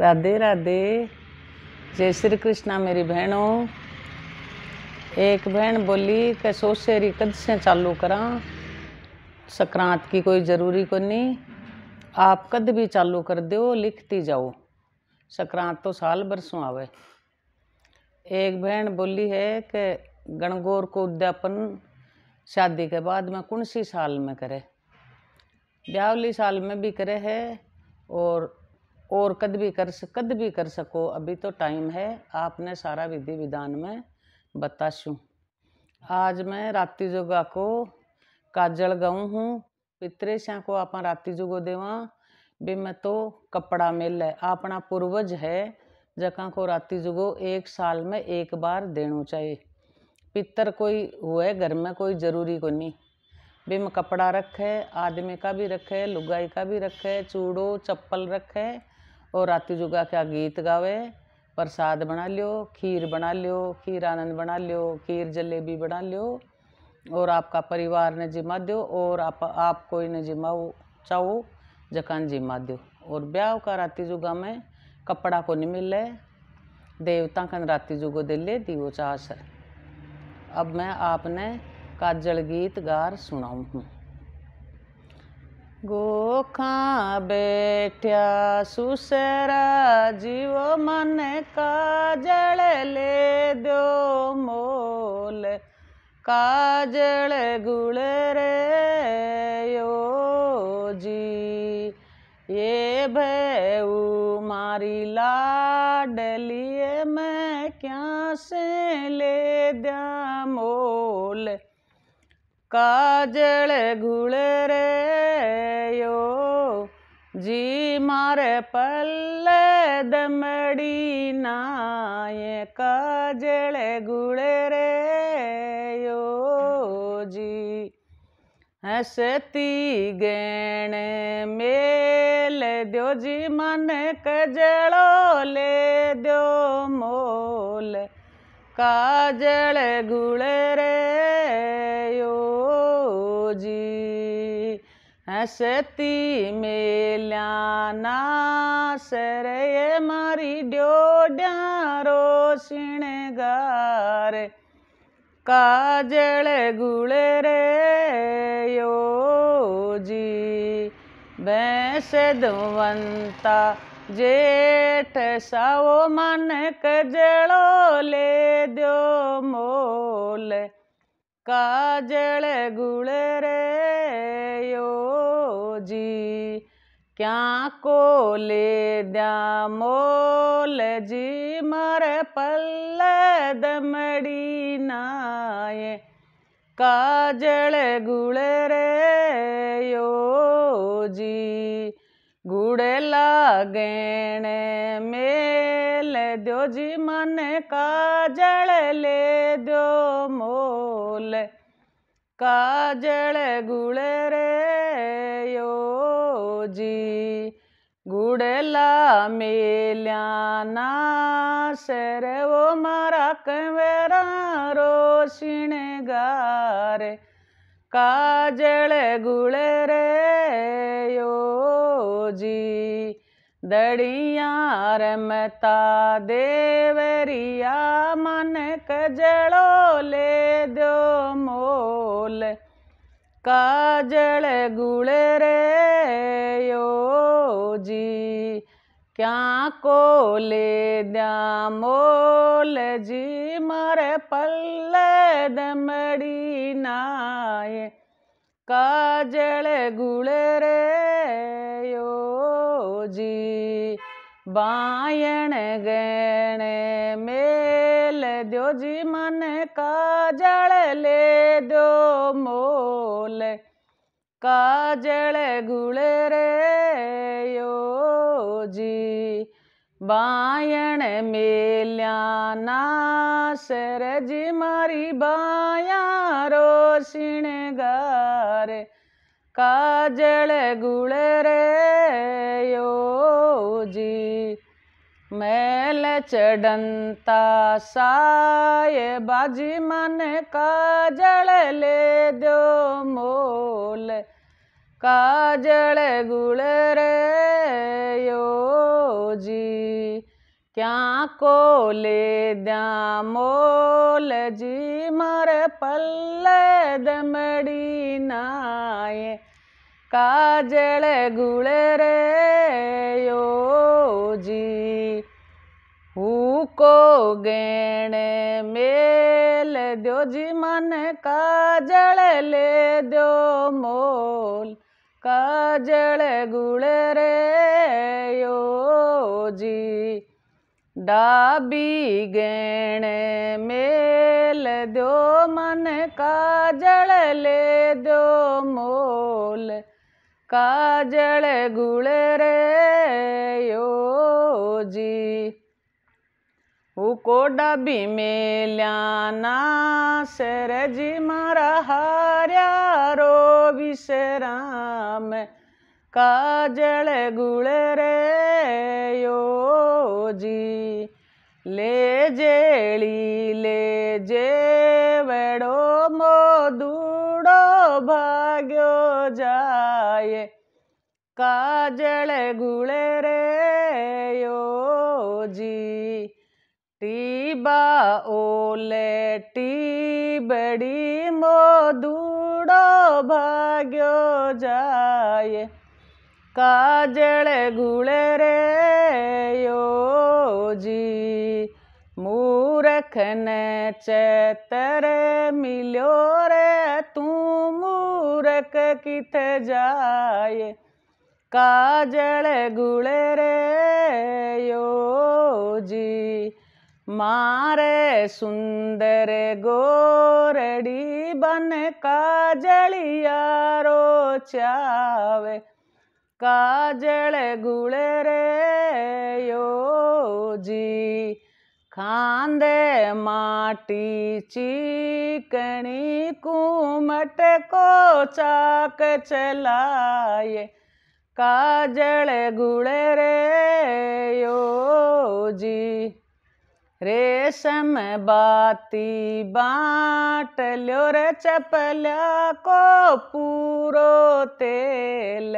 राधे राधे जय श्री कृष्णा मेरी बहनों एक बहन बोली कि सोशेरी कद से चालू करा संक्रांत की कोई ज़रूरी को नहीं आप कद भी चालू कर दो लिखती जाओ संक्रांत तो साल बरसों आवे एक बहन बोली है कि गणगौर को उद्यापन शादी के बाद में कौन सी साल में करे ब्यावली साल में भी करे है और और कद भी कर कद भी कर सको अभी तो टाइम है आपने सारा विधि विधान में बताशूँ आज मैं राति जोगा को काजल गाऊँ हूँ पितरेशा को आप राति जुगो देवा भी मैं तो कपड़ा मिल है अपना पूर्वज है जका को राति जुगो एक साल में एक बार देना चाहिए पितर कोई हुए घर में कोई जरूरी को नहीं भी मैं कपड़ा रखे आदमी का भी रखे लुगाई का भी रखे चूड़ो चप्पल रखे और रात जुगा क्या गीत गावे प्रसाद बना लियो खीर बना लियो खीर आनंद बना लियो खीर जलेबी बना लियो और आपका परिवार ने जिम्मा दो और आप आप कोई ने जिम्मा चाहो जकान जिम्मा दो और ब्याह का राती जुगा में कपड़ा को नहीं मिले देवता कन राती जुगो दे ले दीवो चाह अब मैं आपने काजल गीत गार सुनाऊँ हूँ गोखा बैठ्या सुसरा जीव मन का जल ले दो मोल काजल गुल रे यो जी ये भयू मारी लाडलिए मैं क्या से ले दिया मोल काजल घुल रे यो जी मारे पल दमड़ी नाये काजल घुल रे यो जी हसती गैण मेल दो जी मन कजलो ले दो मोल काजल घुल रे जी हसती मेल्याना सरये मारी ड्योड्या रोषिण गार काजल गुड़ रे यो जी भैंस दुवंता जेठ साओ मन कजड़ो ले दो मोल काजल गुड़ रे यो जी क्या को ले दया मोल जी मर पल दमड़ी नाये काजल गुड़ रे यो जी गुड़ लागण में दियो जी मन काजल ले दो मोल काजल गुड़ रे यो जी गुड़ला मेल्या ना वो मारा कंवेरा रोशिण गार काजल गुड़ रे यो जी दड़िया रमता देवरिया मन कजड़ो ले दो मोल काजल गुड़ रे यो जी क्या को ले द्या मोल जी मारे पल्ले दमड़ी नाय काजल गुड़ रे जी बायण गण मेल दो जी मन काजल ले दो मोल काजल जल रे यो जी बायण मेल्या नासर जी मारी बाया रोशिण गारे काजल गुड़ रे यो जी मैल चढ़ंता साय बाजी मन काजल ले दो मोल काजल गुड़ रे यो जी क्या को ले द्या मोल जी मर पल्ल दमड़ी नाये ಕಾಜಳೆ ಗುಳೆರೆ ಯೋಜಿ ಹೂಕೋ ಗೇಣೆ ಮೇಲ್ ದ್ಯೋಜಿ ಮನ ಕಾಜಳೆ ಲೇ ದ್ಯೋ ಮೋಲ್ ಕಾಜಳೆ ಗುಳೆರೆ ಯೋಜಿ डाबी गहणे मेल दो मन काजल ले दो मोल काजल गुल रे यो जी उको डबी मेल्या ना सर जी मारा हार्या विशराम काजल गुल रे यो जी ले जेली ले जे बड़ो मोदू गाइए काजल गुले रे यो जी टीबा ओले टी बड़ी दूड़ो भाग्यो जाए काजल गुले रे यो जी लखने चैतर मिलो रे तू मूरख कित जाए काजल गुले रे यो जी मारे सुंदर गोरड़ी बन काजलिया रो चावे काजल गुले रे यो जी खांदे माटी चीकणी कुमट को चाक चलाए काजल गुड़ रे यो जी रेशम बाती बाट ल्यो रे चपल्या को पूरो तेल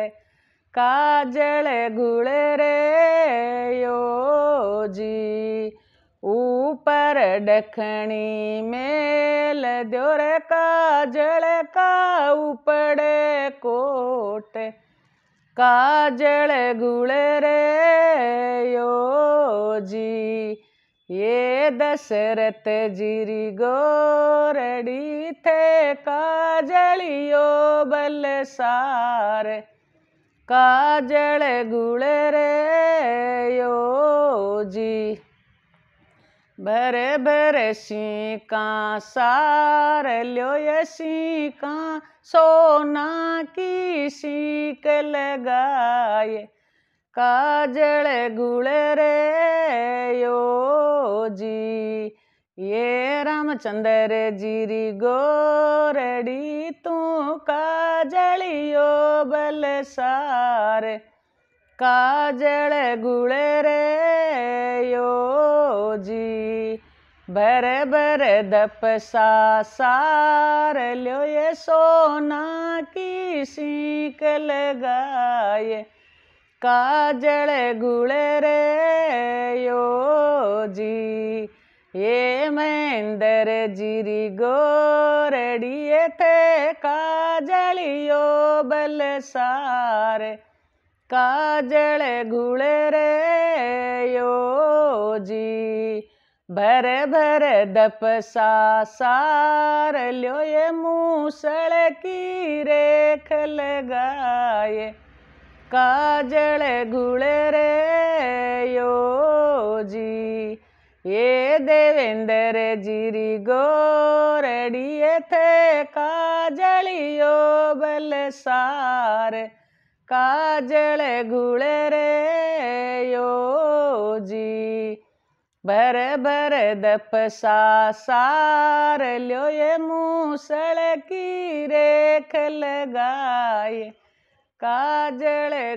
काजल गुड़ रे यो जी ऊपर डखनी मेल द्योर काजल का उपड़े कोट काजल गुल रे यो जी ये दशरथ जिरी गोरड़ी थे काजलियो सार काजल गुड़ रे यो जी भरे सी का सार लो ये सोना की सीक लगाए काजल गुड़ रे यो जी ये रामचंद्र जीरी गोरड़ी तू काजलियो बल सार काजल गुड़ रे योजी बर भर दप सा सार लो ये सोना की सीख लगाए काजल गुड़ रे जी ये महेंद्र जिरी गोरड़िए थे काजलियो बलसार काजल घुळे रे जी भर भर दपसा लो ये मूसल की रेख लगाए काजल घुळे रे जी ये देवेंद्र जिरी गोरडिये थे काजलियो सार ಕಾಜಳೆ ಯೋಜಿ ಬರ ಬರದ ಪಸಾಸಾರ ಲ್ಯೋಯೆ ಮೂಸಳ ಕಿ ರೇಖ ಲಗಾಯ ಕಾಜಳೆ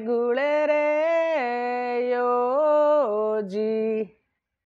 ಯೋಜಿ